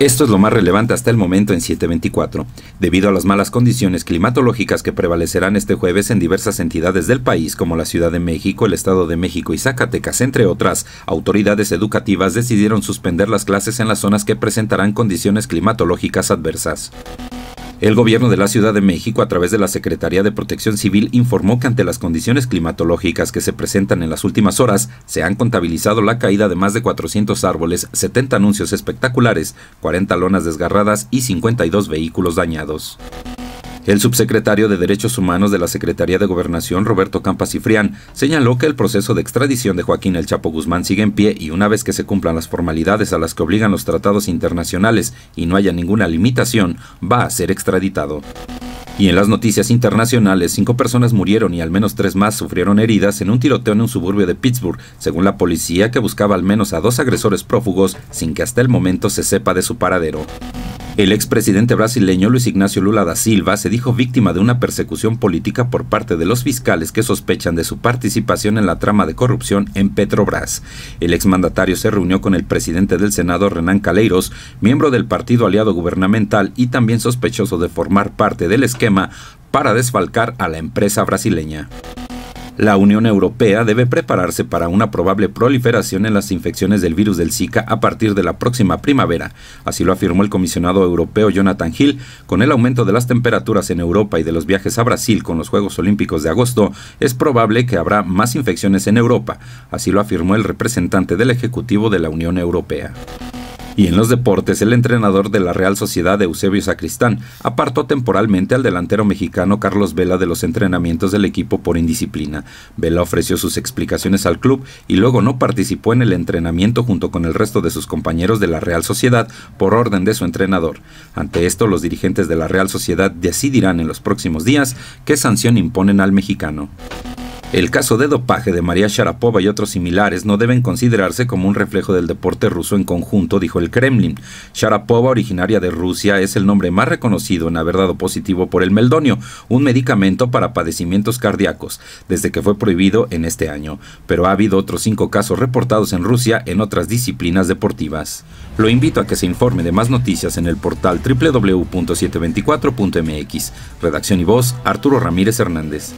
Esto es lo más relevante hasta el momento en 724. Debido a las malas condiciones climatológicas que prevalecerán este jueves en diversas entidades del país, como la Ciudad de México, el Estado de México y Zacatecas, entre otras, autoridades educativas decidieron suspender las clases en las zonas que presentarán condiciones climatológicas adversas. El gobierno de la Ciudad de México, a través de la Secretaría de Protección Civil, informó que ante las condiciones climatológicas que se presentan en las últimas horas, se han contabilizado la caída de más de 400 árboles, 70 anuncios espectaculares, 40 lonas desgarradas y 52 vehículos dañados. El subsecretario de Derechos Humanos de la Secretaría de Gobernación, Roberto Campas Frián, señaló que el proceso de extradición de Joaquín El Chapo Guzmán sigue en pie y una vez que se cumplan las formalidades a las que obligan los tratados internacionales y no haya ninguna limitación, va a ser extraditado. Y en las noticias internacionales, cinco personas murieron y al menos tres más sufrieron heridas en un tiroteo en un suburbio de Pittsburgh, según la policía que buscaba al menos a dos agresores prófugos sin que hasta el momento se sepa de su paradero. El expresidente brasileño Luis Ignacio Lula da Silva se dijo víctima de una persecución política por parte de los fiscales que sospechan de su participación en la trama de corrupción en Petrobras. El exmandatario se reunió con el presidente del Senado Renan Caleiros, miembro del partido aliado gubernamental y también sospechoso de formar parte del esquema para desfalcar a la empresa brasileña. La Unión Europea debe prepararse para una probable proliferación en las infecciones del virus del Zika a partir de la próxima primavera, así lo afirmó el comisionado europeo Jonathan Hill, con el aumento de las temperaturas en Europa y de los viajes a Brasil con los Juegos Olímpicos de agosto, es probable que habrá más infecciones en Europa, así lo afirmó el representante del Ejecutivo de la Unión Europea. Y en los deportes, el entrenador de la Real Sociedad, Eusebio Sacristán, apartó temporalmente al delantero mexicano Carlos Vela de los entrenamientos del equipo por indisciplina. Vela ofreció sus explicaciones al club y luego no participó en el entrenamiento junto con el resto de sus compañeros de la Real Sociedad por orden de su entrenador. Ante esto, los dirigentes de la Real Sociedad decidirán en los próximos días qué sanción imponen al mexicano. El caso de dopaje de María Sharapova y otros similares no deben considerarse como un reflejo del deporte ruso en conjunto, dijo el Kremlin. Sharapova, originaria de Rusia, es el nombre más reconocido en haber dado positivo por el meldonio, un medicamento para padecimientos cardíacos, desde que fue prohibido en este año. Pero ha habido otros cinco casos reportados en Rusia en otras disciplinas deportivas. Lo invito a que se informe de más noticias en el portal www.724.mx. Redacción y voz, Arturo Ramírez Hernández.